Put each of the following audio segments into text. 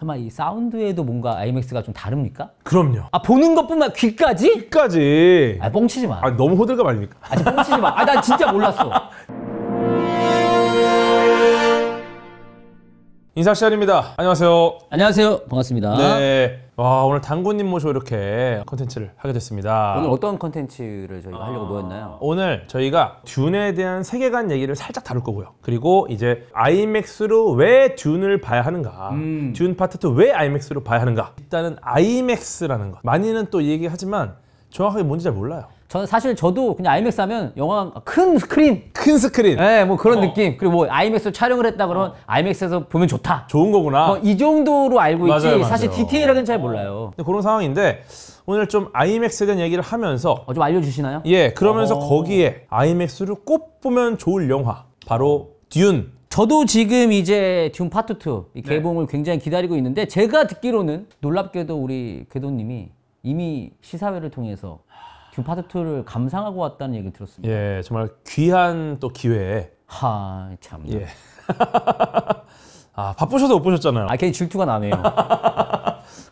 설마 이 사운드에도 뭔가 IMAX가 좀 다릅니까? 그럼요. 아 보는 것뿐만 귀까지? 귀까지. 아 뻥치지 마. 아 너무 호들갑 아닙니까? 아 뻥치지 마. 아나 진짜 몰랐어. 인사 시간입니다. 안녕하세요. 안녕하세요. 반갑습니다. 네. 와 아, 오늘 당구님 모셔 이렇게 컨텐츠를 하게 됐습니다. 오늘 어떤 컨텐츠를 저희가 아, 하려고 모였나요? 오늘 저희가 듄에 대한 세계관 얘기를 살짝 다룰 거고요. 그리고 이제 아이맥스로 왜 듄을 봐야 하는가, 음. 듄 파트 2 왜 아이맥스로 봐야 하는가. 일단은 아이맥스라는 것. 많이는 또 얘기하지만 정확하게 뭔지 잘 몰라요. 저는 사실 저도 그냥 아이맥스 하면 영화 큰 스크린 큰 스크린 네, 뭐 그런 어. 느낌 그리고 뭐 아이맥스로 촬영을 했다 그러면 어. 아이맥스에서 보면 좋다 좋은 거구나 뭐 이 정도로 알고 맞아요, 있지 맞아요. 사실 디테일하게는 잘 몰라요 그런 상황인데 오늘 좀 아이맥스에 대한 얘기를 하면서 어, 좀 알려주시나요? 예 그러면서 어. 거기에 아이맥스를 꼭 보면 좋을 영화 바로 듀운 저도 지금 이제 듀운 파트 2 개봉을 굉장히 기다리고 있는데 제가 듣기로는 놀랍게도 우리 궤도님이 이미 시사회를 통해서 듀 파트 2를 감상하고 왔다는 얘기를 들었습니다. 예, 정말 귀한 또 기회에. 하, 참. 예. 아, 바쁘셔서 못 보셨잖아요. 아, 괜히 질투가 나네요.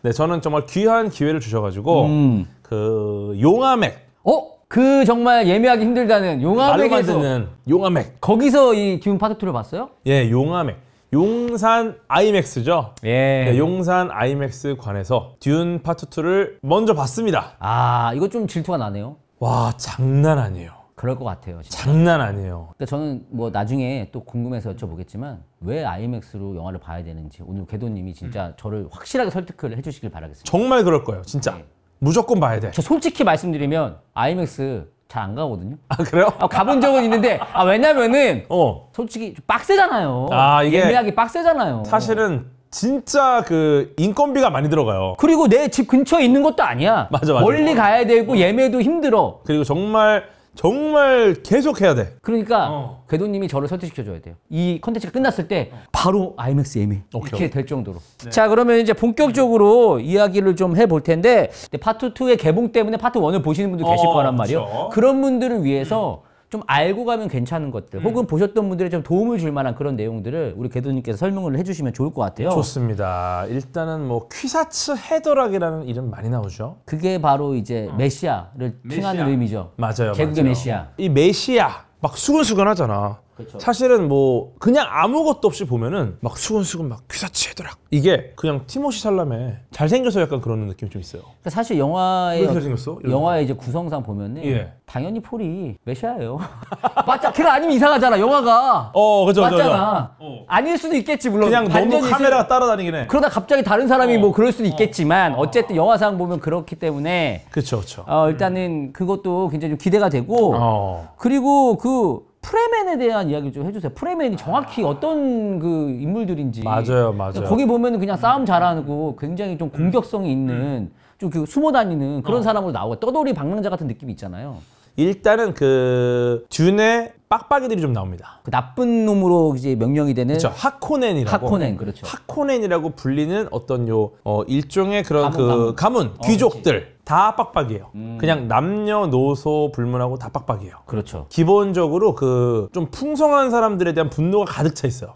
네, 저는 정말 귀한 기회를 주셔가지고, 음. 그, 용암액. 어? 그 정말 예매하기 힘들다는 용암액에서. 말로 만드는 용암액. 거기서 이기 파트 2를 봤어요? 예, 용암액. 용산 아이맥스죠. 예. 네, 용산 아이맥스 관에서 듀운 파트 2를 먼저 봤습니다. 아 이거 좀 질투가 나네요. 와 장난 아니에요. 그럴 것 같아요. 진짜. 장난 아니에요. 그러니까 저는 뭐 나중에 또 궁금해서 여쭤보겠지만 왜 IMAX로 영화를 봐야 되는지 오늘 궤도님이 진짜 음. 저를 확실하게 설득을 해주시길 바라겠습니다. 정말 그럴 거예요, 진짜. 네. 무조건 봐야 돼. 저 솔직히 말씀드리면 IMAX 잘안 가거든요. 아 그래요? 아, 가본 적은 있는데 아 왜냐면은 어. 솔직히 좀 빡세잖아요. 아 이게 예매하기 빡세잖아요. 사실은 진짜 그 인건비가 많이 들어가요. 그리고 내 집 근처에 있는 것도 아니야. 맞아 맞아. 멀리 가야 되고 어. 예매도 힘들어. 그리고 정말 정말 계속 해야 돼. 그러니까 어. 궤도님이 저를 설득시켜줘야 돼요. 이 컨텐츠가 끝났을 때 어. 바로 IMAX 예매 이렇게 될 정도로. 네. 자 그러면 이제 본격적으로 이야기를 좀 해볼 텐데 파트 2의 개봉 때문에 파트 1을 보시는 분도 어, 계실 어, 거란 말이에요. 그렇죠. 그런 분들을 위해서 음. 좀 알고 가면 괜찮은 것들 음. 혹은 보셨던 분들이 좀 도움을 줄 만한 그런 내용들을 우리 개도님께서 설명을 해주시면 좋을 것 같아요. 좋습니다. 일단은 뭐 퀴사츠 헤더락이라는 이름 많이 나오죠. 그게 바로 이제 어. 메시아를 메시아. 의미죠. 맞아요. 제국의 맞아요. 메시아. 이 메시아 막 수근수근하잖아. 그쵸. 사실은 뭐 그냥 아무것도 없이 보면은 막 수근수근 막피사해더라 이게 그냥 티모시 살람에 잘생겨서 약간 그런 느낌이 좀 있어요. 그러니까 사실 영화의 잘생겼어? 영화의 이제 구성상 보면은 예. 당연히 폴이 메시아예요. 맞자 걔가 아니면 이상하잖아 영화가. 어 그죠 그죠 그죠. 맞잖아. 어. 아닐 수도 있겠지 물론. 그냥 너무 카메라가 따라다니긴 해. 그러다 갑자기 다른 사람이 어. 뭐 그럴 수도 어. 있겠지만 어쨌든 어. 영화상 보면 그렇기 때문에 그렇죠 그쵸. 어, 일단은 그것도 굉장히 좀 기대가 되고 어. 그리고 그 프레맨에 대한 이야기 좀 해주세요. 프레맨이 정확히 어떤 그 인물들인지. 맞아요, 맞아요. 그러니까 거기 보면 그냥 싸움 잘하고 굉장히 좀 공격성이 있는 좀 그 숨어 다니는 그런 어. 사람으로 나오고 떠돌이 방랑자 같은 느낌이 있잖아요. 일단은 그 듄의 빡빡이들이 좀 나옵니다. 그 나쁜 놈으로 이제 명령이 되는 그렇죠. 하코넨이라고 하코넨 그렇죠. 하코넨이라고 불리는 어떤 요 어, 일종의 그런 가문, 그 가문, 가문 어, 귀족들 어, 다 빡빡이에요. 음. 그냥 남녀노소 불문하고 다 빡빡이에요. 그렇죠. 기본적으로 그 좀 풍성한 사람들에 대한 분노가 가득 차 있어요.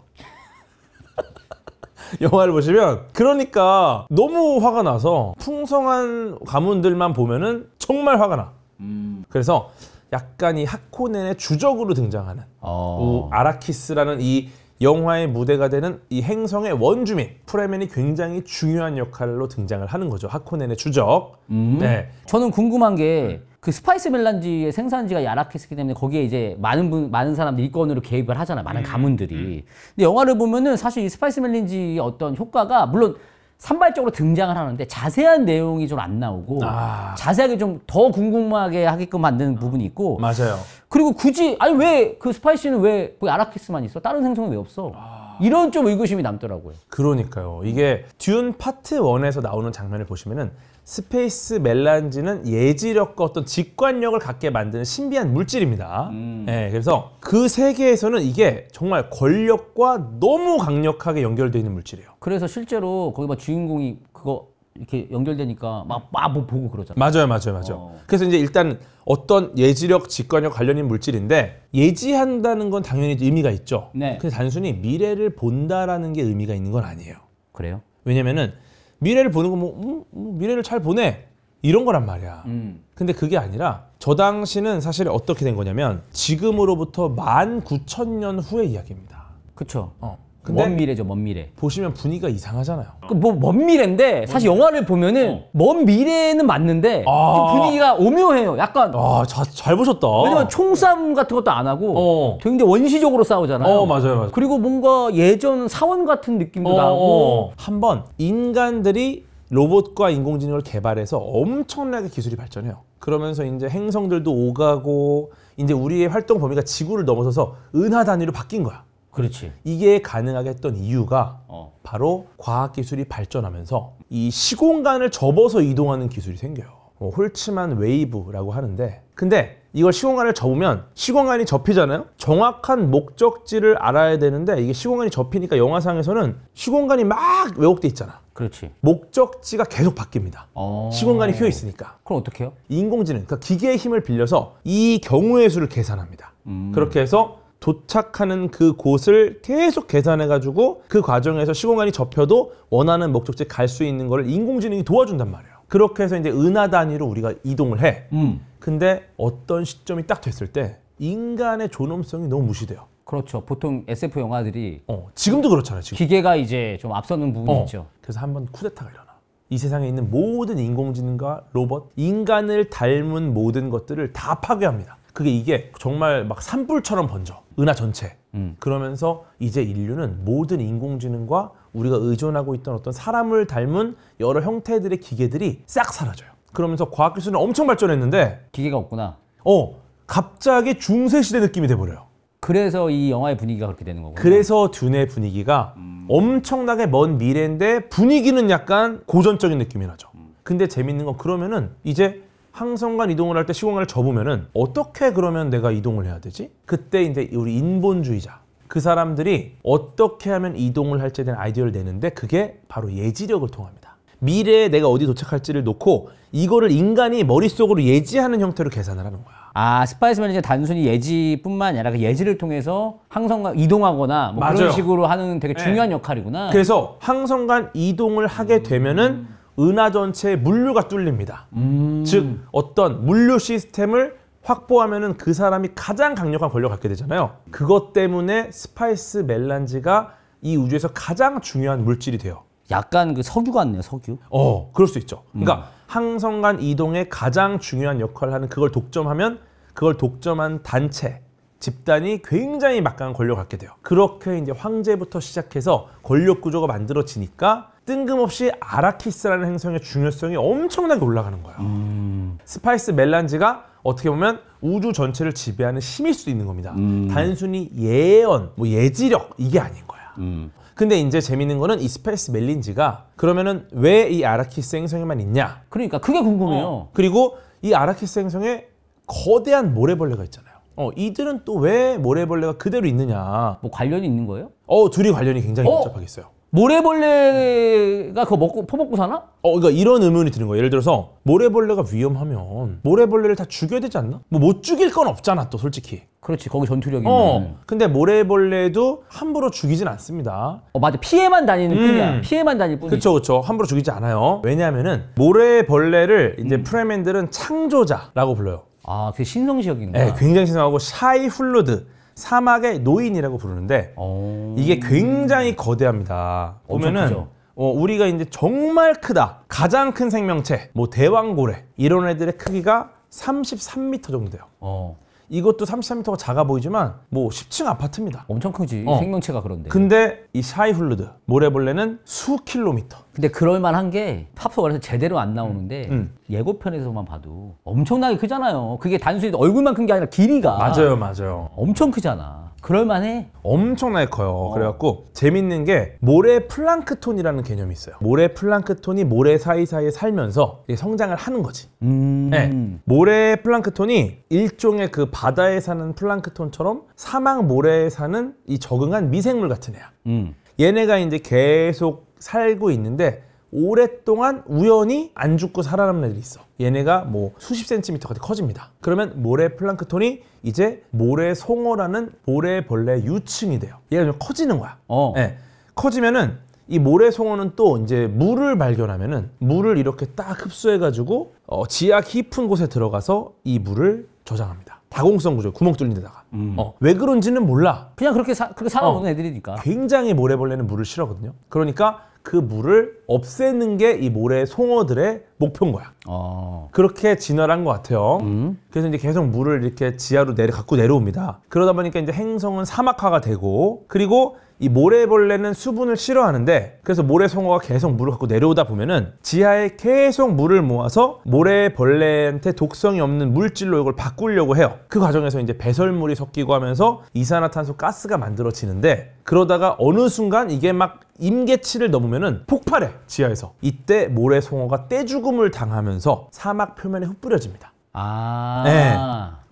영화를 보시면 그러니까 너무 화가 나서 풍성한 가문들만 보면은 정말 화가 나. 음. 그래서 약간 이 하코넨의 주적으로 등장하는 어. 아라키스라는 이 영화의 무대가 되는 이 행성의 원주민 프레맨이 굉장히 중요한 역할로 등장을 하는 거죠. 하코넨의 주적. 음. 네. 저는 궁금한 게 그 스파이스 멜란지의 생산지가 야락했기 때문에 거기에 이제 많은 분, 많은 사람들이 일권으로 개입을 하잖아. 요 많은 음. 가문들이. 음. 근데 영화를 보면은 사실 이 스파이스 멜란지의 어떤 효과가 물론 산발적으로 등장을 하는데 자세한 내용이 좀 안 나오고 아. 자세하게 좀 더 궁금하게 하게끔 만드는 부분이 있고 맞아요. 그리고 굳이 아니 왜 그 스파이시는 왜 아라키스만 있어? 다른 생성은왜 없어? 아. 이런 좀 의구심이 남더라고요. 그러니까요. 이게 듄 파트 1에서 나오는 장면을 보시면은 스페이스 멜란지는 예지력과 어떤 직관력을 갖게 만드는 신비한 물질입니다. 음. 예, 그래서 그 세계에서는 이게 정말 권력과 너무 강력하게 연결되어 있는 물질이에요. 그래서 실제로 거기 막 뭐 주인공이 그거 이렇게 연결되니까 막, 막 뭐 보고 그러잖아요. 맞아요, 맞아요, 맞아요. 어. 그래서 이제 일단 어떤 예지력, 직관력 관련인 물질인데 예지한다는 건 당연히 의미가 있죠. 네. 근데 단순히 미래를 본다라는 게 의미가 있는 건 아니에요. 그래요? 왜냐면은 미래를 보는 건뭐 음, 뭐 미래를 잘 보네 이런 거란 말이야. 음. 근데 그게 아니라 저 당시는 사실 어떻게 된 거냐면 지금으로부터 만 구천 년 후의 이야기입니다. 그렇죠. 어. 먼 미래죠, 먼 미래. 보시면 분위기가 이상하잖아요. 그 뭐먼 미래인데 사실 영화를 보면은 어. 먼 미래는 맞는데 아. 좀 그 분위기가 오묘해요. 약간 아, 자, 잘 보셨다. 왜냐면 총싸움 같은 것도 안 하고 어. 굉장히 원시적으로 싸우잖아요. 어, 맞아요, 맞아요. 그리고 뭔가 예전 사원 같은 느낌도 어, 나고 어. 한번 인간들이 로봇과 인공지능을 개발해서 엄청나게 기술이 발전해요. 그러면서 이제 행성들도 오가고 이제 우리의 활동 범위가 지구를 넘어서서 은하 단위로 바뀐 거야. 그렇지. 이게 가능하게 했던 이유가 어. 바로 과학기술이 발전하면서 이 시공간을 접어서 이동하는 기술이 생겨요. 뭐 홀츠만 웨이브라고 하는데 근데 이걸 시공간을 접으면 시공간이 접히잖아요. 정확한 목적지를 알아야 되는데 이게 시공간이 접히니까 영화상에서는 시공간이 막 왜곡돼 있잖아. 그렇지. 목적지가 계속 바뀝니다. 어... 시공간이 휘어 있으니까. 그럼 어떻게 해요? 인공지능, 그러니까 기계의 힘을 빌려서 이 경우의 수를 계산합니다. 음... 그렇게 해서 도착하는 그 곳을 계속 계산해가지고 그 과정에서 시공간이 접혀도 원하는 목적지에 갈 수 있는 거를 인공지능이 도와준단 말이에요. 그렇게 해서 이제 은하 단위로 우리가 이동을 해. 음. 근데 어떤 시점이 딱 됐을 때 인간의 존엄성이 너무 무시돼요. 그렇죠. 보통 SF 영화들이 어, 지금도 그렇잖아요. 지금. 기계가 이제 좀 앞서는 어, 부분이 어. 있죠. 그래서 한번 쿠데타가 일어나. 이 세상에 있는 모든 인공지능과 로봇, 인간을 닮은 모든 것들을 다 파괴합니다. 그게 이게 정말 막 산불처럼 번져 은하 전체 음. 그러면서 이제 인류는 모든 인공지능과 우리가 의존하고 있던 어떤 사람을 닮은 여러 형태들의 기계들이 싹 사라져요 그러면서 과학 기술은 엄청 발전했는데 기계가 없구나 어 갑자기 중세 시대 느낌이 돼버려요 그래서 이 영화의 분위기가 그렇게 되는 거고 그래서 듄의 분위기가 음. 엄청나게 먼 미래인데 분위기는 약간 고전적인 느낌이 나죠 음. 근데 재밌는 건 그러면은 이제 항성간 이동을 할 때 시공간을 접으면은 어떻게 그러면 내가 이동을 해야 되지? 그때 이제 우리 인본주의자 그 사람들이 어떻게 하면 이동을 할지에 대한 아이디어를 내는데 그게 바로 예지력을 통합니다. 미래에 내가 어디 도착할지를 놓고 이거를 인간이 머릿속으로 예지하는 형태로 계산을 하는 거야. 아 스파이스맨은 이제 단순히 예지뿐만 아니라 그 예지를 통해서 항성간 이동하거나 뭐아요 그런 식으로 하는 되게 네. 중요한 네. 역할이구나. 그래서 항성간 이동을 하게 되면은 은하 전체에 물류가 뚫립니다. 음. 즉 어떤 물류 시스템을 확보하면은 그 사람이 가장 강력한 권력을 갖게 되잖아요. 그것 때문에 스파이스 멜란지가 이 우주에서 가장 중요한 물질이 돼요. 약간 그 석유 같네요, 석유. 어, 그럴 수 있죠. 음. 그러니까 항성 간 이동에 가장 중요한 역할을 하는 그걸 독점하면 그걸 독점한 단체, 집단이 굉장히 막강한 권력을 갖게 돼요. 그렇게 이제 황제부터 시작해서 권력 구조가 만들어지니까 뜬금없이 아라키스라는 행성의 중요성이 엄청나게 올라가는 거예요. 음. 스파이스 멜란지가 어떻게 보면 우주 전체를 지배하는 힘일 수도 있는 겁니다. 음. 단순히 예언, 뭐 예지력 이게 아닌 거야. 음. 근데 이제 재밌는 거는 이 스페이스 멜린지가 그러면은 왜 이 아라키스 행성에만 있냐? 그러니까 그게 궁금해요. 어. 그리고 이 아라키스 행성에 거대한 모래벌레가 있잖아요. 어, 이들은 또 왜 모래벌레가 그대로 있느냐? 뭐 관련이 있는 거예요? 어, 둘이 관련이 굉장히 어? 복잡하겠어요. 모래벌레가 그거 먹고 퍼먹고 사나? 어, 그러니까 이런 의문이 드는 거예요. 예를 들어서 모래벌레가 위험하면 모래벌레를 다 죽여야 되지 않나? 뭐 못 죽일 건 없잖아, 또 솔직히. 그렇지, 거기 전투력이. 어, 근데 모래벌레도 함부로 죽이진 않습니다. 어, 맞아. 피해만 다니는 음. 뿐이야. 피해만 다닐 뿐이야. 그렇죠그렇죠 함부로 죽이지 않아요. 왜냐하면은 모래벌레를 이제 음. 프레맨들은 창조자라고 불러요. 아, 그게 신성시역인가? 네, 예, 굉장히 신성하고 샤이 훌루드. 사막의 노인이라고 부르는데 오. 이게 굉장히 거대합니다. 보면은 어, 우리가 이제 정말 크다. 가장 큰 생명체, 뭐 대왕고래 이런 애들의 크기가 33m 정도 돼요. 어. 이것도 33m가 작아 보이지만 뭐 10층 아파트입니다. 엄청 크지. 어. 생명체가 그런데. 근데 이 샤이훌루드 모래벌레는 수 킬로미터. 근데 그럴만한 게 팝스 원에서 제대로 안 나오는데 음. 음. 예고편에서만 봐도 엄청나게 크잖아요. 그게 단순히 얼굴만 큰 게 아니라 길이가 맞아요, 맞아요. 엄청 크잖아. 그럴만해. 엄청나게 커요. 어. 그래갖고 재밌는 게 모래 플랑크톤이라는 개념이 있어요. 모래 플랑크톤이 모래 사이사이에 살면서 성장을 하는 거지. 음... 네. 모래 플랑크톤이 일종의 그 바다에 사는 플랑크톤처럼 사막 모래에 사는 이 적응한 미생물 같은 애야. 음. 얘네가 이제 계속 살고 있는데 오랫동안 우연히 안 죽고 살아남는 애들이 있어 얘네가 뭐 수십 센티미터까지 커집니다 그러면 모래 플랑크톤이 이제 모래 송어라는 모래벌레 유층이 돼요 얘가 좀 커지는 거야 어. 네. 커지면은 이 모래송어는 또 이제 물을 발견하면은 물을 이렇게 딱 흡수해가지고 어, 지하 깊은 곳에 들어가서 이 물을 저장합니다. 다공성 구조 구멍 뚫린 데다가 음. 어. 왜 그런지는 몰라 그냥 그렇게 사, 그렇게 살아오는 어. 애들이니까 굉장히 모래벌레는 물을 싫어하거든요 그러니까 그 물을 없애는 게 이 모래 송어들의 목표인 거야 어. 그렇게 진화한 를것 같아요 음. 그래서 이제 계속 물을 이렇게 지하로 내려 갖고 내려옵니다 그러다 보니까 이제 행성은 사막화가 되고 그리고 이 모래벌레는 수분을 싫어하는데 그래서 모래송어가 계속 물을 갖고 내려오다 보면은 지하에 계속 물을 모아서 모래벌레한테 독성이 없는 물질로 이걸 바꾸려고 해요. 그 과정에서 이제 배설물이 섞이고 하면서 이산화탄소 가스가 만들어지는데 그러다가 어느 순간 이게 막 임계치를 넘으면은 폭발해 지하에서 이때 모래송어가 떼죽음을 당하면서 사막 표면에 흩뿌려집니다. 아. 네.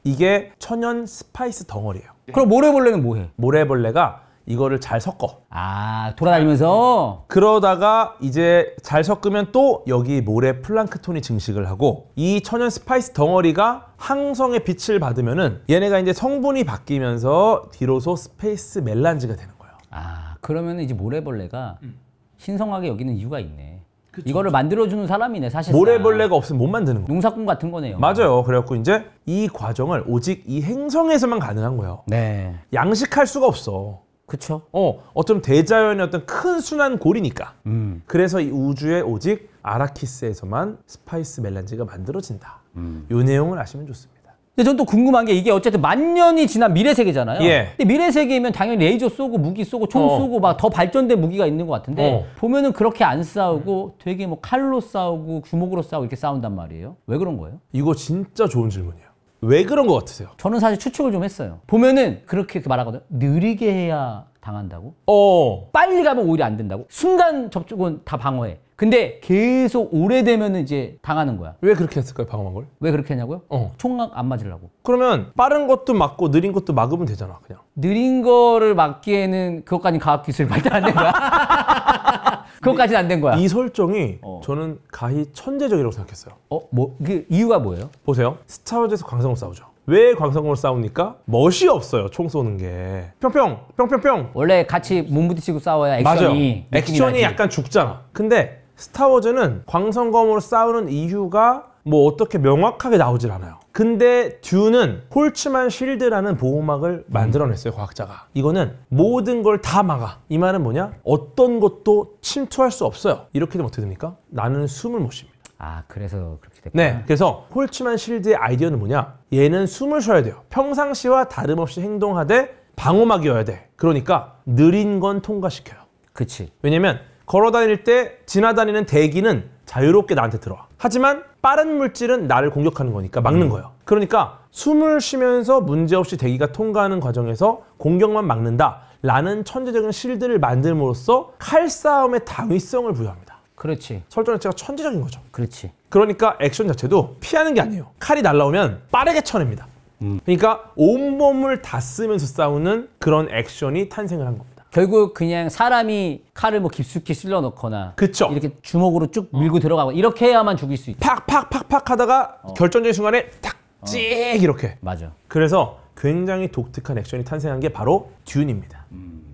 이게 천연 스파이스 덩어리예요. 그럼 모래벌레는 뭐해? 모래벌레가 이거를 잘 섞어. 아 돌아다니면서 그러다가 이제 잘 섞으면 또 여기 모래 플랑크톤이 증식을 하고 이 천연 스파이스 덩어리가 항성의 빛을 받으면은 얘네가 이제 성분이 바뀌면서 비로소 스페이스 멜란지가 되는 거예요. 아 그러면 이제 모래벌레가 음. 신성하게 여기는 이유가 있네. 이거를 만들어주는 사람이네 사실. 모래벌레가 없으면 못 만드는 거예요. 농사꾼 같은 거네요. 맞아요. 그래갖고 이제 이 과정을 오직 이 행성에서만 가능한 거예요. 네. 양식할 수가 없어. 그쵸. 어, 어쩜 대자연의 어떤 큰 순환 고리니까. 음. 그래서 이 우주에 오직 아라키스에서만 스파이스 멜란지가 만들어진다. 음. 요 내용을 아시면 좋습니다. 근데 전 또 궁금한 게 이게 어쨌든 만 년이 지난 미래 세계잖아요. 예. 근데 미래 세계면 당연히 레이저 쏘고 무기 쏘고 총 어. 쏘고 막 더 발전된 무기가 있는 것 같은데 어. 보면은 그렇게 안 싸우고 되게 뭐 칼로 싸우고 주먹으로 싸우고 이렇게 싸운단 말이에요. 왜 그런 거예요? 이거 진짜 좋은 질문이에요. 왜 그런 것 같으세요? 저는 사실 추측을 좀 했어요. 보면은 그렇게 말하거든요. 느리게 해야 당한다고? 어. 빨리 가면 오히려 안 된다고? 순간 접촉은 다 방어해. 근데 계속 오래되면 이제 당하는 거야. 왜 그렇게 했을까요, 방어한 걸? 왜 그렇게 했냐고요? 어. 총각 안 맞으려고. 그러면 빠른 것도 막고 느린 것도 막으면 되잖아, 그냥. 느린 거를 막기에는 그것까지 과학기술이 발달안 된 거야. 그것까지는 안 된 거야. 이 설정이 어. 저는 가히 천재적이라고 생각했어요. 어, 뭐, 그 이유가 뭐예요? 보세요. 스타워즈에서 광성으로 싸우죠. 왜 광성으로 싸우니까 멋이 없어요. 총 쏘는 게. 평평, 평평평. 원래 같이 몸부딪히고 싸워야 액션이. 맞아요. 액션이 나지. 약간 죽잖아. 근데 스타워즈는 광성검으로 싸우는 이유가 뭐 어떻게 명확하게 나오질 않아요. 근데 듀는 홀츠만 실드라는 보호막을 만들어냈어요, 과학자가. 이거는 모든 걸 다 막아. 이 말은 뭐냐? 어떤 것도 침투할 수 없어요. 이렇게 되면 어떻게 됩니까? 나는 숨을 못 쉽니다. 아, 그래서 그렇게 됐구나. 네, 그래서 홀츠만 실드의 아이디어는 뭐냐? 얘는 숨을 쉬어야 돼요. 평상시와 다름없이 행동하되 방호막이어야 돼. 그러니까 느린 건 통과시켜요. 그치. 왜냐면 걸어 다닐 때 지나다니는 대기는 자유롭게 나한테 들어와. 하지만 빠른 물질은 나를 공격하는 거니까 막는 음. 거예요. 그러니까 숨을 쉬면서 문제없이 대기가 통과하는 과정에서 공격만 막는다. 라는 천재적인 실드를 만들므로써 칼싸움의 당위성을 부여합니다. 그렇지. 설정 자체가 천재적인 거죠. 그렇지. 그러니까 액션 자체도 피하는 게 아니에요. 칼이 날라오면 빠르게 쳐냅니다. 음. 그러니까 온몸을 다 쓰면서 싸우는 그런 액션이 탄생을 한 겁니다. 결국 그냥 사람이 칼을 뭐 깊숙이 쓸러 넣거나 그쵸. 이렇게 주먹으로 쭉 밀고 들어가고 이렇게 해야만 죽일 수 있다. 팍팍팍팍 하다가 어. 결정적인 순간에 탁찍 어. 이렇게. 맞아. 그래서 굉장히 독특한 액션이 탄생한 게 바로 듄입니다. 음.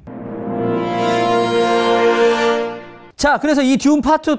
자, 그래서 이 듀온 파트 2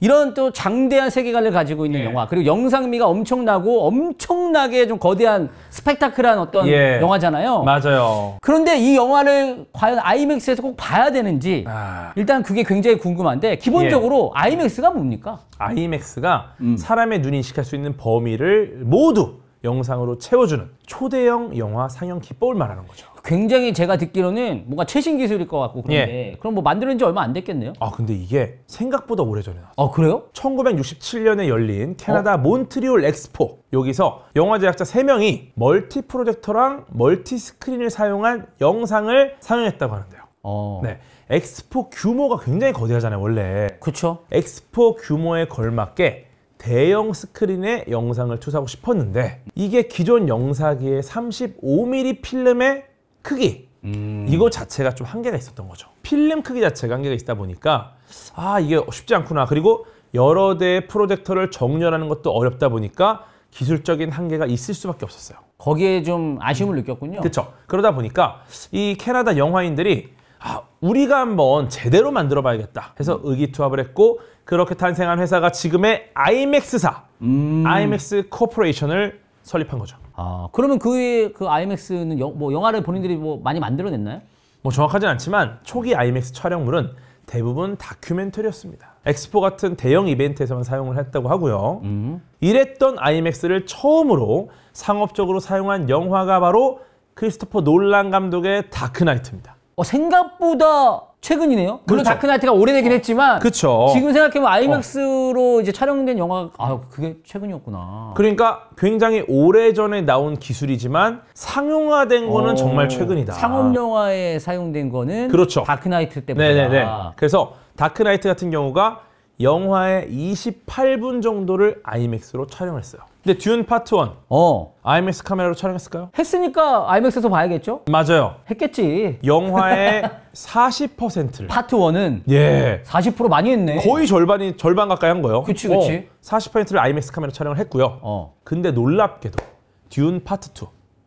이런 또 장대한 세계관을 가지고 있는 예. 영화 그리고 영상미가 엄청나고 엄청나게 좀 거대한 스펙타클한 어떤 예. 영화잖아요. 맞아요. 그런데 이 영화를 과연 아이맥스에서 꼭 봐야 되는지 아... 일단 그게 굉장히 궁금한데 기본적으로 예. 아이맥스가 뭡니까? 아이맥스가 음. 사람의 눈 인식할 수 있는 범위를 모두 영상으로 채워주는 초대형 영화 상영 기법을 말하는 거죠. 굉장히 제가 듣기로는 뭔가 최신 기술일 것 같고 그런데 예. 그럼 뭐 만드는 지 얼마 안 됐겠네요. 아 근데 이게 생각보다 오래전에 나왔어요. 아 그래요? 1967년에 열린 캐나다 어? 몬트리올 엑스포 여기서 영화 제작자 세명이 멀티 프로젝터랑 멀티 스크린을 사용한 영상을 상영했다고 하는데요. 어. 네. 엑스포 규모가 굉장히 거대하잖아요, 원래. 그렇죠. 엑스포 규모에 걸맞게 대형 스크린의 영상을 투사하고 싶었는데 이게 기존 영사기의 35mm 필름의 크기 음. 이거 자체가 좀 한계가 있었던 거죠. 필름 크기 자체가 한계가 있다 보니까 아 이게 쉽지 않구나. 그리고 여러 대의 프로젝터를 정렬하는 것도 어렵다 보니까 기술적인 한계가 있을 수밖에 없었어요. 거기에 좀 아쉬움을 느꼈군요. 그렇죠. 그러다 보니까 이 캐나다 영화인들이 아, 우리가 한번 제대로 만들어 봐야겠다 해서 음. 의기투합을 했고 그렇게 탄생한 회사가 지금의 IMAX사, 음. IMAX 코퍼레이션을 설립한 거죠. 아, 그러면 그, 그 IMAX는 여, 뭐 영화를 본인들이 뭐 많이 만들어냈나요? 뭐 정확하진 않지만 초기 IMAX 촬영물은 대부분 다큐멘터리였습니다. 엑스포 같은 대형 이벤트에서만 사용을 했다고 하고요. 음. 이랬던 IMAX를 처음으로 상업적으로 사용한 영화가 바로 크리스토퍼 놀란 감독의 다크나이트입니다. 어, 생각보다 최근이네요. 물론 그 그렇죠. 다크나이트가 오래되긴 어. 했지만 그렇죠. 지금 생각해보면 어. 아이맥스로 어. 이제 촬영된 영화 아 그게 최근이었구나. 그러니까 굉장히 오래전에 나온 기술이지만 상용화된 거는 어. 정말 최근이다. 상업 영화에 사용된 거는 그렇죠. 다크나이트 때보다. 네네네. 그래서 다크나이트 같은 경우가 영화의 28분 정도를 IMAX로 촬영했어요. 근데 듄 파트 1 어. IMAX 카메라로 촬영했을까요? 했으니까 IMAX에서 봐야겠죠? 맞아요. 했겠지. 영화의 40%를 파트 1은 예. 40% 많이 했네. 거의 절반이 절반 가까이 한 거예요. 그치 그치. 어, 40%를 IMAX 카메라 촬영을 했고요. 어. 근데 놀랍게도 듄 파트 2.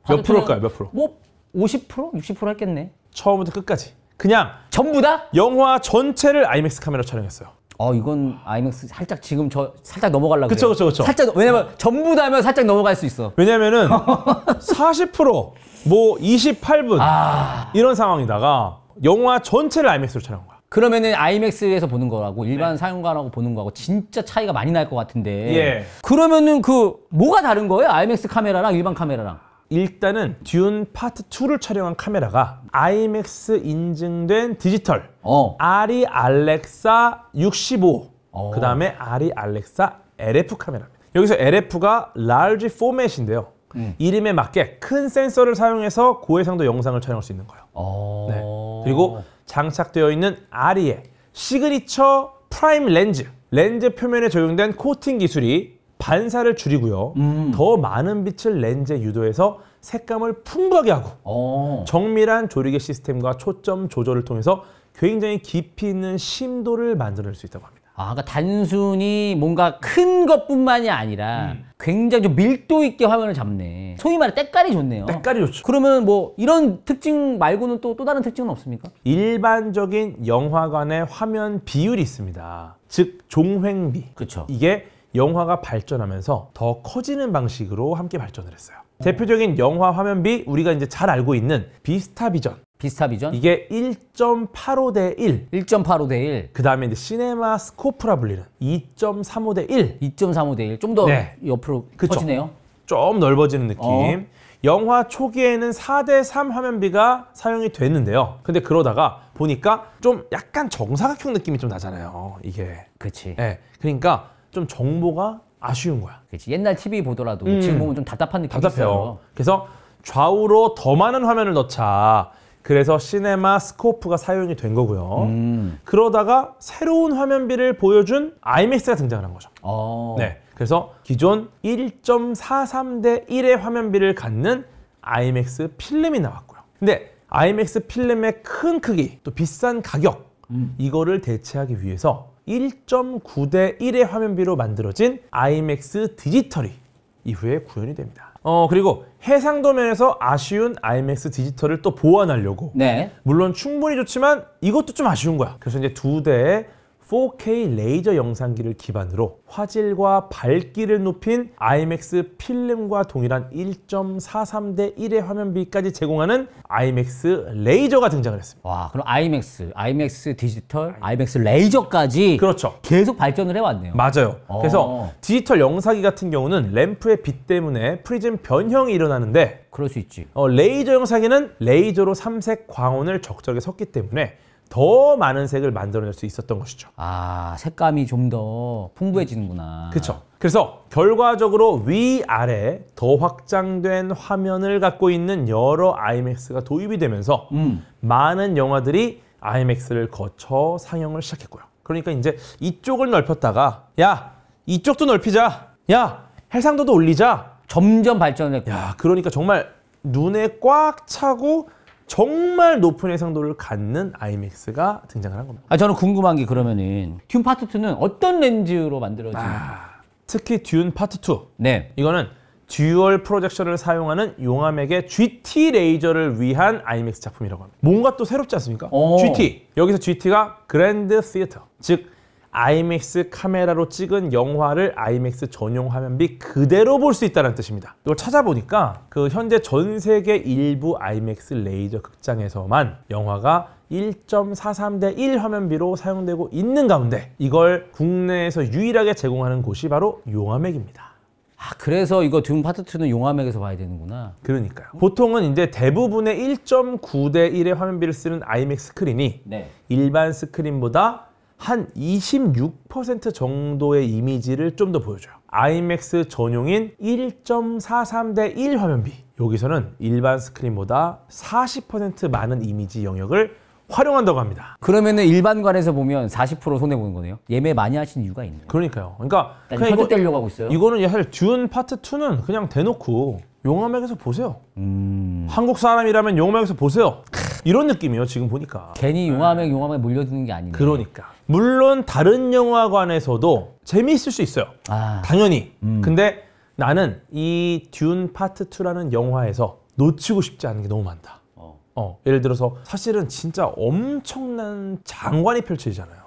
몇 프로일까요? 몇 프로? 뭐 50%? 60% 했겠네. 처음부터 끝까지. 그냥 전부 다? 영화 전체를 IMAX 카메라 촬영했어요. 어 이건 아이맥스 살짝 지금 저 살짝 넘어가려고 그쵸 그쵸 그쵸 살짝 왜냐면 전부 다면 하 살짝 넘어갈 수 있어 왜냐면은 40%뭐 28분 아... 이런 상황이다가 영화 전체를 아이맥스로 촬영한 거야 그러면은 아이맥스에서 보는 거라고 네. 일반 네. 상영관하고 보는 거하고 진짜 차이가 많이 날 것 같은데 예. 그러면은 그 뭐가 다른 거예요 아이맥스 카메라랑 일반 카메라랑 일단은 듄 파트 2를 촬영한 카메라가 IMAX 인증된 디지털 어. 아리 알렉사 65 어. 그 다음에 아리 알렉사 LF 카메라입니다 여기서 LF가 large 포맷인데요 음. 이름에 맞게 큰 센서를 사용해서 고해상도 영상을 촬영할 수 있는 거예요 어. 네. 그리고 장착되어 있는 아리의 시그니처 프라임 렌즈 렌즈 표면에 적용된 코팅 기술이 반사를 줄이고요. 음. 더 많은 빛을 렌즈에 유도해서 색감을 풍부하게 하고 오. 어. 정밀한 조리개 시스템과 초점 조절을 통해서 굉장히 깊이 있는 심도를 만들어낼 수 있다고 합니다. 아, 그러니까 단순히 뭔가 큰 것뿐만이 아니라 음. 굉장히 좀 밀도 있게 화면을 잡네. 소위 말해 때깔이 좋네요. 때깔이 좋죠. 그러면 뭐 이런 특징 말고는 또 또 다른 특징은 없습니까? 일반적인 영화관의 화면 비율이 있습니다. 즉 종횡비. 그렇죠. 이게 영화가 발전하면서 더 커지는 방식으로 함께 발전을 했어요. 대표적인 영화 화면비 우리가 이제 잘 알고 있는 비스타 비전 비스타 비전 이게 1.85 대 1. 1.85 대 1. 그다음에 이제 시네마 스코프라 불리는 2.35 대 1. 2.35 대 1. 좀더 네. 옆으로 그쵸. 퍼지네요. 좀 넓어지는 느낌. 어. 영화 초기에는 4 대 3 화면비가 사용이 됐는데요. 근데 그러다가 보니까 좀 약간 정사각형 느낌이 좀 나잖아요. 이게. 그치. 네. 그러니까 좀 정보가 아쉬운 거야. 그렇지. 옛날 TV 보더라도 음. 지금 보면 좀 답답한 느낌이 답답해요. 있어요. 그래서 좌우로 더 많은 화면을 넣자. 그래서 시네마 스코프가 사용이 된 거고요. 음. 그러다가 새로운 화면비를 보여준 아이맥스가 등장한 을 거죠. 어. 네. 그래서 기존 1.43 대 1의 화면비를 갖는 아이맥스 필름이 나왔고요. 근데 아이맥스 필름의 큰 크기, 또 비싼 가격, 음. 이거를 대체하기 위해서 1.9대 1의 화면비로 만들어진 IMAX 디지털이 이후에 구현이 됩니다. 어 그리고 해상도면에서 아쉬운 IMAX 디지털을 또 보완하려고 네. 물론 충분히 좋지만 이것도 좀 아쉬운 거야. 그래서 이제 두 대의 4K 레이저 영상기를 기반으로 화질과 밝기를 높인 IMAX 필름과 동일한 1.43 대 1의 화면비까지 제공하는 IMAX 레이저가 등장을 했습니다. 와, 그럼 IMAX, IMAX 디지털, IMAX 레이저까지 그렇죠. 계속 발전을 해왔네요. 맞아요. 어. 그래서 디지털 영상기 같은 경우는 램프의 빛 때문에 프리즘 변형이 일어나는데 그럴 수 있지. 어, 레이저 영상에는 레이저로 삼색 광원을 적절하게 섰기 때문에 더 많은 색을 만들어낼 수 있었던 것이죠. 아, 색감이 좀 더 풍부해지는구나. 그렇죠. 그래서 결과적으로 위아래 더 확장된 화면을 갖고 있는 여러 IMAX가 도입이 되면서 음. 많은 영화들이 IMAX를 거쳐 상영을 시작했고요. 그러니까 이제 이쪽을 넓혔다가 야, 이쪽도 넓히자. 야, 해상도도 올리자. 점점 발전했고. 야, 그러니까 정말 눈에 꽉 차고 정말 높은 해상도를 갖는 IMAX가 등장을 한 겁니다. 아, 저는 궁금한 게 그러면은 듄 파트 2는 어떤 렌즈로 만들어진 아, 특히 듄 파트 2. 네. 이거는 듀얼 프로젝션을 사용하는 용암액의 GT 레이저를 위한 IMAX 작품이라고 합니다. 뭔가 또 새롭지 않습니까? 오. GT. 여기서 GT가 그랜드 시어터. 즉 IMAX 카메라로 찍은 영화를 IMAX 전용 화면비 그대로 볼 수 있다는 뜻입니다. 이걸 찾아보니까 그 현재 전 세계 일부 IMAX 레이저 극장에서만 영화가 1.43대 1 화면비로 사용되고 있는 가운데 이걸 국내에서 유일하게 제공하는 곳이 바로 용암액입니다. 아, 그래서 이거 듄 파트 2는 용암액에서 봐야 되는구나. 그러니까요. 보통은 이제 대부분의 1.9대 1의 화면비를 쓰는 IMAX 스크린이 네. 일반 스크린보다 한26% 정도의 이미지를 좀 더 보여줘요. IMAX 전용인 1.43대 1 화면비. 여기서는 일반 스크린보다 40% 많은 이미지 영역을 활용한다고 합니다. 그러면 일반관에서 보면 40% 손해 보는 거네요. 예매 많이 하신 이유가 있네요. 그러니까요. 그러니까 그냥 이거 때려고 하고 있어요. 이거는 사실 준 파트 2는 그냥 대놓고 용암맥에서 보세요. 음... 한국 사람이라면 용암맥에서 보세요. 이런 느낌이에요. 지금 보니까. 괜히 용암맥 용암맥 몰려드는 게 아니네. 그러니까. 물론 다른 영화관에서도 재미있을 수 있어요. 아. 당연히. 음. 근데 나는 이 듄 파트 2라는 영화에서 놓치고 싶지 않은 게 너무 많다. 어. 어. 예를 들어서 사실은 진짜 엄청난 장관이 펼쳐지잖아요.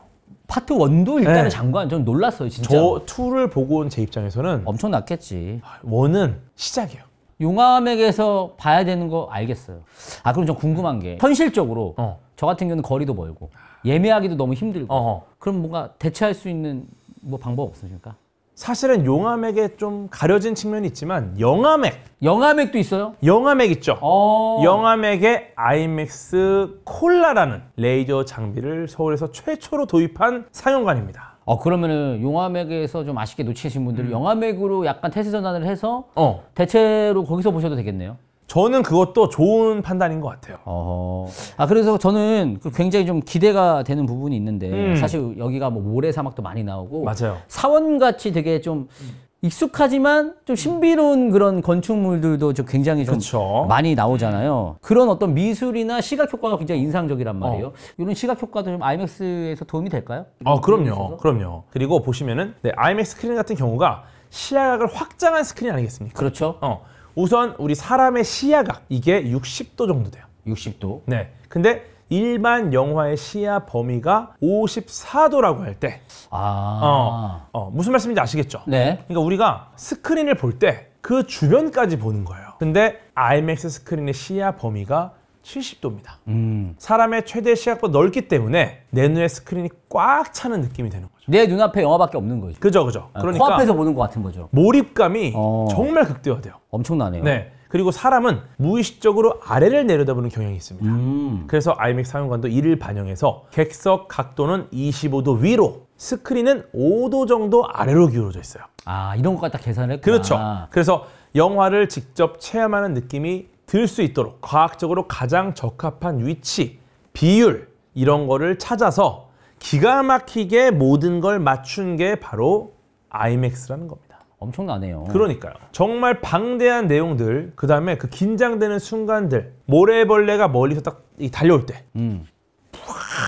파트 1도 일단은 네. 장관 좀 놀랐어요, 진짜. 저 2를 보고 온 제 입장에서는 엄청 났겠지. 1은 아, 시작이에요. 용암에게서 봐야 되는 거 알겠어요. 아 그럼 좀 궁금한 게 네. 현실적으로 어. 저 같은 경우는 거리도 멀고 예매하기도 너무 힘들고 어허. 그럼 뭔가 대체할 수 있는 뭐 방법 없으십니까? 사실은 용암액에 좀 가려진 측면이 있지만 영암액 영암액도 있어요? 영암액 있죠. 어... 영암액에 아이맥스 콜라라는 레이저 장비를 서울에서 최초로 도입한 상영관입니다. 어 그러면은 용암액에서 좀 아쉽게 놓치신 분들은 음. 용암액으로 약간 태세 전환을 해서 어. 대체로 거기서 보셔도 되겠네요. 저는 그것도 좋은 판단인 것 같아요. 어허. 아 그래서 저는 그 굉장히 좀 기대가 되는 부분이 있는데 음. 사실 여기가 뭐 모래 사막도 많이 나오고 맞아요. 사원 같이 되게 좀 음. 익숙하지만 좀 신비로운 그런 건축물들도 좀 굉장히 좀 그쵸. 많이 나오잖아요. 그런 어떤 미술이나 시각 효과가 굉장히 인상적이란 어. 말이에요. 어. 이런 시각 효과도 좀 IMAX에서 도움이 될까요? 어, 그럼요. 있어서? 그럼요. 그리고 보시면은 네, IMAX 스크린 같은 경우가 시야각을 확장한 스크린 아니겠습니까? 그렇죠. 어. 우선 우리 사람의 시야각 이게 60도 정도 돼요. 60도. 네. 근데 일반 영화의 시야 범위가 54도라고 할 때. 아. 어, 어, 무슨 말씀인지 아시겠죠? 네. 그러니까 우리가 스크린을 볼 때 그 주변까지 보는 거예요. 근데 IMAX 스크린의 시야 범위가 70도입니다. 음. 사람의 최대 시야보다 넓기 때문에 내눈에 스크린이 꽉 차는 느낌이 되는 거죠. 내 눈앞에 영화밖에 없는 거죠. 그죠, 그죠. 아, 그러니까 코앞에서 보는 것 같은 거죠. 몰입감이 어. 정말 극대화돼요. 엄청나네요. 네. 그리고 사람은 무의식적으로 아래를 내려다보는 경향이 있습니다. 음. 그래서 IMAX 사용관도 이를 반영해서 객석 각도는 25도 위로 스크린은 5도 정도 아래로 기울어져 있어요. 아 이런 것까지 다 계산을 했구나. 그렇죠. 그래서 영화를 직접 체험하는 느낌이 들 수 있도록 과학적으로 가장 적합한 위치, 비율 이런 거를 찾아서 기가 막히게 모든 걸 맞춘 게 바로 아이맥스라는 겁니다. 엄청나네요. 그러니까요. 정말 방대한 내용들, 그 다음에 그 긴장되는 순간들, 모래벌레가 멀리서 딱 달려올 때, 음.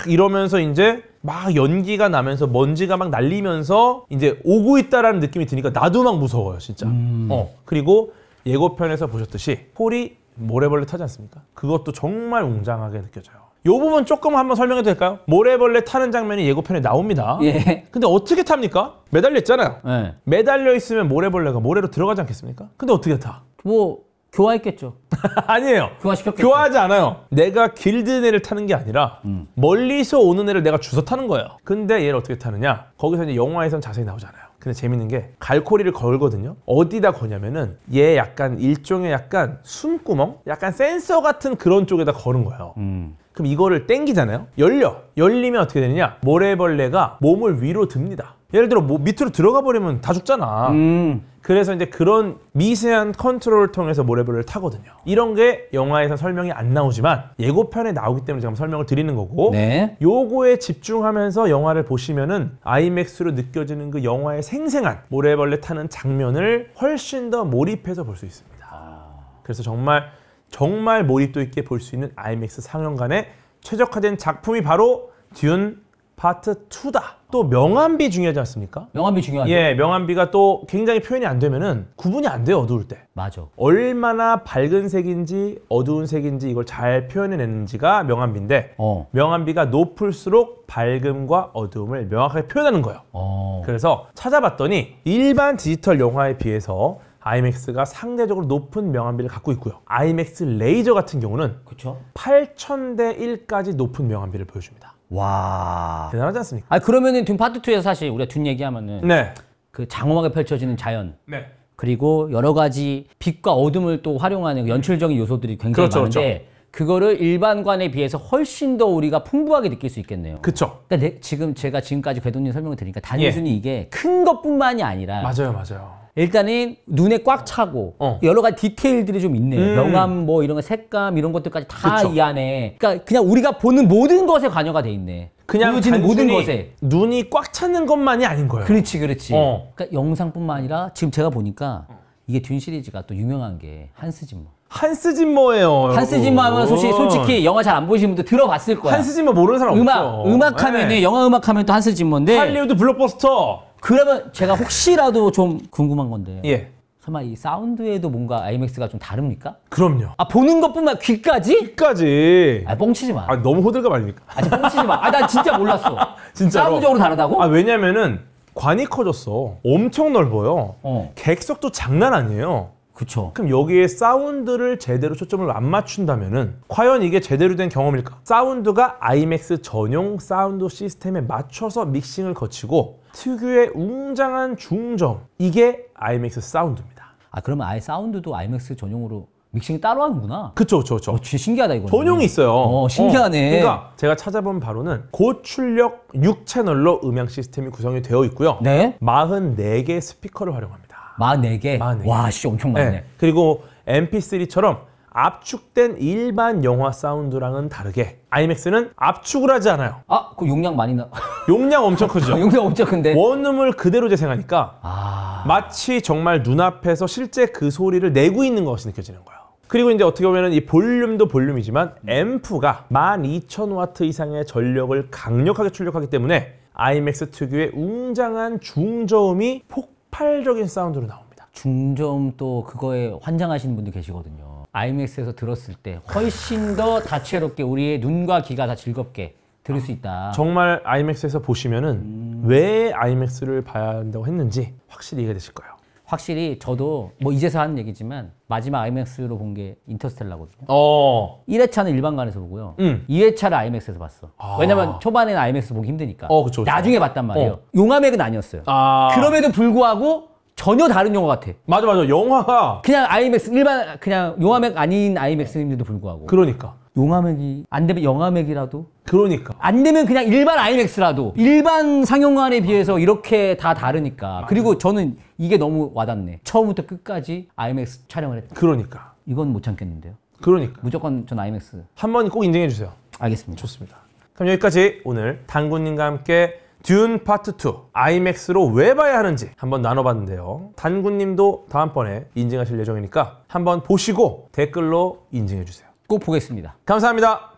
이러면서 이제 막 연기가 나면서 먼지가 막 날리면서 이제 오고 있다라는 느낌이 드니까 나도 막 무서워요, 진짜. 음. 어 그리고 예고편에서 보셨듯이 폴이 모래벌레 타지 않습니까? 그것도 정말 웅장하게 느껴져요. 요 부분 조금 한번 설명해도 될까요? 모래벌레 타는 장면이 예고편에 나옵니다. 예. 근데 어떻게 탑니까? 매달려 있잖아요. 예. 네. 매달려 있으면 모래벌레가 모래로 들어가지 않겠습니까? 근데 어떻게 타? 뭐 교화했겠죠. 아니에요. 교화시켰겠죠. 교화하지 않아요. 내가 길든 애를 타는 게 아니라 음. 멀리서 오는 애를 내가 주워 타는 거예요. 근데 얘를 어떻게 타느냐? 거기서 이제 영화에선 자세히 나오잖아요. 근데 재밌는 게 갈코리를 걸거든요. 어디다 거냐면은 얘 약간 일종의 약간 숨구멍, 약간 센서 같은 그런 쪽에다 거는 거예요. 음. 그럼 이거를 땡기잖아요 열려 열리면 어떻게 되느냐 모래벌레가 몸을 위로 듭니다 예를 들어 뭐 밑으로 들어가 버리면 다 죽잖아 음. 그래서 이제 그런 미세한 컨트롤을 통해서 모래벌레를 타거든요 이런 게 영화에서 설명이 안 나오지만 예고편에 나오기 때문에 제가 설명을 드리는 거고 네. 요거에 집중하면서 영화를 보시면은 아이맥스로 느껴지는 그 영화의 생생한 모래벌레 타는 장면을 훨씬 더 몰입해서 볼 수 있습니다 아. 그래서 정말 정말 몰입도 있게 볼 수 있는 IMAX 상영관에 최적화된 작품이 바로 듄 파트 2다. 또 명암비 중요하지 않습니까? 명암비 중요하죠. 예, 명암비가 또 굉장히 표현이 안 되면은 구분이 안 돼요, 어두울 때. 맞아. 얼마나 밝은 색인지 어두운 색인지 이걸 잘 표현해내는지가 명암비인데 어. 명암비가 높을수록 밝음과 어두움을 명확하게 표현하는 거예요. 어. 그래서 찾아봤더니 일반 디지털 영화에 비해서 IMAX가 상대적으로 높은 명암비를 갖고 있고요. IMAX 레이저 같은 경우는 그쵸? 8,000대 1까지 높은 명암비를 보여줍니다. 와. 대단하지 않습니까? 아, 그러면은 듄 파트 2에서 사실 우리가 듄 얘기하면은 네. 그 장엄하게 펼쳐지는 자연. 네. 그리고 여러 가지 빛과 어둠을 또 활용하는 그 연출적인 요소들이 굉장히 그렇죠, 그렇죠. 많은데 그렇죠. 그거를 일반관에 비해서 훨씬 더 우리가 풍부하게 느낄 수 있겠네요. 그렇죠. 그러니까 지금 제가 지금까지 궤도님 설명을 드리니까 단순히 예. 이게 큰 것뿐만이 아니라 맞아요, 맞아요. 일단은 눈에 꽉 차고 어. 여러 가지 디테일들이 좀 있네. 음. 명암 뭐 이런 거 색감 이런 것들까지 다 이 안에. 그러니까 그냥 우리가 보는 모든 것에 관여가 돼 있네. 그냥 보여지는 모든 것에 눈이 꽉 차는 것만이 아닌 거예요. 그렇지, 그렇지. 어. 그러니까 영상뿐만 아니라 지금 제가 보니까 이게 듄 시리즈가 또 유명한 게 한스 짐머. 한스 짐머예요. 한스 짐머 하면 솔직히, 어. 솔직히 영화 잘 안 보신 분들 들어봤을 거야. 한스 짐머 모르는 사람 음악, 없죠. 음악 하면 네. 영화 음악 하면 또 한스 짐머인데 할리우드 블록버스터 그러면 제가 혹시라도 좀 궁금한 건데. 예. 설마 이 사운드에도 뭔가 IMAX가 좀 다릅니까? 그럼요. 아 보는 것뿐만 귀까지? 귀까지. 아 뻥치지 마. 아 너무 호들갑 아닙니까? 아 뻥치지 마. 아난 진짜 몰랐어. 진짜 사운드적으로 다르다고? 아 왜냐면은 관이 커졌어. 엄청 넓어요. 어. 객석도 장난 아니에요. 그쵸. 그럼 여기에 사운드를 제대로 초점을 안 맞춘다면은 과연 이게 제대로 된 경험일까? 사운드가 IMAX 전용 사운드 시스템에 맞춰서 믹싱을 거치고 특유의 웅장한 중점 이게 IMAX 사운드입니다. 아 그러면 아예 사운드도 IMAX 전용으로 믹싱이 따로 하는구나. 그쵸, 그쵸, 그쵸. 어, 진짜 신기하다, 이거. 전용이 있어요. 어, 어 신기하네. 어, 그러니까 제가 찾아본 바로는 고출력 6채널로 음향 시스템이 구성이 되어 있고요. 네. 44개 스피커를 활용합니다. 44개? 44개. 와, 씨, 엄청 많네. 네. 그리고 MP3처럼 압축된 일반 영화 사운드랑은 다르게 IMAX는 압축을 하지 않아요. 아, 그 용량 많이 나. 용량 엄청 크죠. 아, 용량 엄청 큰데. 원음을 그대로 재생하니까 아... 마치 정말 눈앞에서 실제 그 소리를 내고 있는 것이 느껴지는 거예요. 그리고 이제 어떻게 보면 이 볼륨도 볼륨이지만 앰프가 1 2 0 0 0와트 이상의 전력을 강력하게 출력하기 때문에 IMAX 특유의 웅장한 중저음이 폭발적인 사운드로 나옵니다. 중저음 또 그거에 환장하시는 분들 계시거든요. IMAX에서 들었을 때 훨씬 더 다채롭게 우리의 눈과 귀가 다 즐겁게 들을 수 있다. 정말 IMAX에서 보시면은 음... 왜 IMAX를 봐야 한다고 했는지 확실히 이해되실 가 거예요. 확실히 저도 뭐 이제서 하는 얘기지만 마지막 IMAX로 본 게 인터스텔라거든요. 어. 1회차는 일반관에서 보고요. 음. 2회차를 IMAX에서 봤어. 아. 왜냐면 초반에는 i m a x 보기 힘드니까. 어, 그쵸, 그쵸. 나중에 봤단 말이에요. 어. 용암액은 아니었어요. 아. 그럼에도 불구하고 전혀 다른 영화 같아. 맞아 맞아 영화가 그냥 아이맥스 일반 그냥 용화맥 아닌 아이맥스임에도 불구하고 그러니까 용화맥이 안 되면 영화맥이라도 그러니까 안 되면 그냥 일반 아이맥스라도 일반 상영관에 비해서 이렇게 다 다르니까 그리고 저는 이게 너무 와닿네. 처음부터 끝까지 아이맥스 촬영을 했다. 그러니까 이건 못 참겠는데요. 그러니까 무조건 전 아이맥스 한 번 꼭 인정해 주세요. 알겠습니다. 좋습니다. 그럼 여기까지 오늘 당구님과 함께 듄 파트 2 아이맥스로 왜 봐야 하는지 한번 나눠봤는데요. 단군님도 다음번에 인증하실 예정이니까 한번 보시고 댓글로 인증해주세요. 꼭 보겠습니다. 감사합니다.